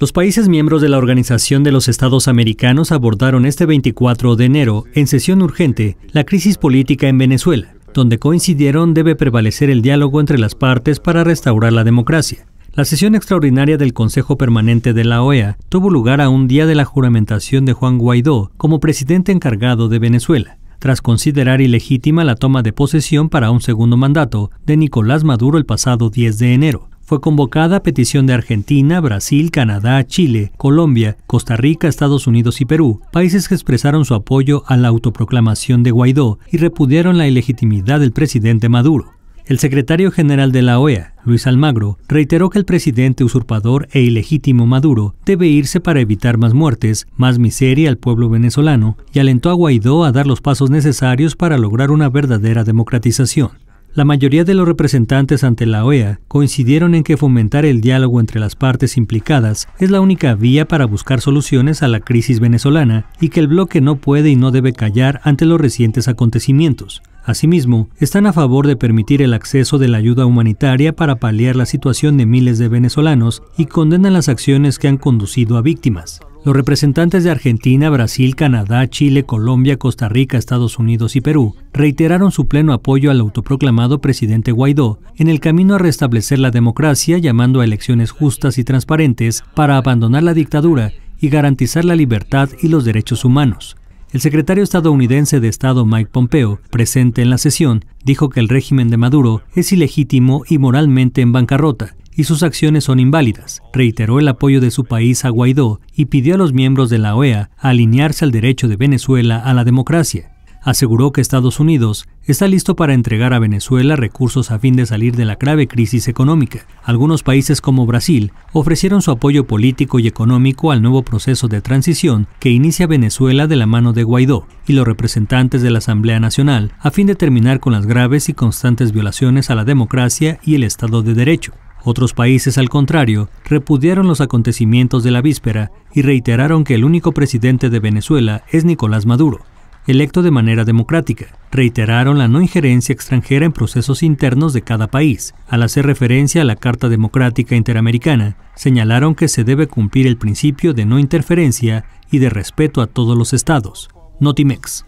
Los países miembros de la Organización de los Estados Americanos abordaron este 24 de enero, en sesión urgente, la crisis política en Venezuela, donde coincidieron debe prevalecer el diálogo entre las partes para restaurar la democracia. La sesión extraordinaria del Consejo Permanente de la OEA tuvo lugar a un día de la juramentación de Juan Guaidó como presidente encargado de Venezuela, tras considerar ilegítima la toma de posesión para un segundo mandato de Nicolás Maduro el pasado 10 de enero, fue convocada a petición de Argentina, Brasil, Canadá, Chile, Colombia, Costa Rica, Estados Unidos y Perú, países que expresaron su apoyo a la autoproclamación de Guaidó y repudiaron la ilegitimidad del presidente Maduro. El secretario general de la OEA, Luis Almagro, reiteró que el presidente usurpador e ilegítimo Maduro debe irse para evitar más muertes, más miseria al pueblo venezolano y alentó a Guaidó a dar los pasos necesarios para lograr una verdadera democratización. La mayoría de los representantes ante la OEA coincidieron en que fomentar el diálogo entre las partes implicadas es la única vía para buscar soluciones a la crisis venezolana y que el bloque no puede y no debe callar ante los recientes acontecimientos. Asimismo, están a favor de permitir el acceso de la ayuda humanitaria para paliar la situación de miles de venezolanos y condenan las acciones que han conducido a víctimas. Los representantes de Argentina, Brasil, Canadá, Chile, Colombia, Costa Rica, Estados Unidos y Perú reiteraron su pleno apoyo al autoproclamado presidente Guaidó en el camino a restablecer la democracia, llamando a elecciones justas y transparentes para abandonar la dictadura y garantizar la libertad y los derechos humanos. El secretario estadounidense de Estado Mike Pompeo, presente en la sesión, dijo que el régimen de Maduro es ilegítimo y moralmente en bancarrota y sus acciones son inválidas. Reiteró el apoyo de su país a Guaidó y pidió a los miembros de la OEA alinearse al derecho de Venezuela a la democracia. Aseguró que Estados Unidos está listo para entregar a Venezuela recursos a fin de salir de la grave crisis económica. Algunos países como Brasil ofrecieron su apoyo político y económico al nuevo proceso de transición que inicia Venezuela de la mano de Guaidó y los representantes de la Asamblea Nacional a fin de terminar con las graves y constantes violaciones a la democracia y el Estado de Derecho. Otros países, al contrario, repudiaron los acontecimientos de la víspera y reiteraron que el único presidente de Venezuela es Nicolás Maduro, electo de manera democrática. Reiteraron la no injerencia extranjera en procesos internos de cada país. Al hacer referencia a la Carta Democrática Interamericana, señalaron que se debe cumplir el principio de no interferencia y de respeto a todos los estados. Notimex.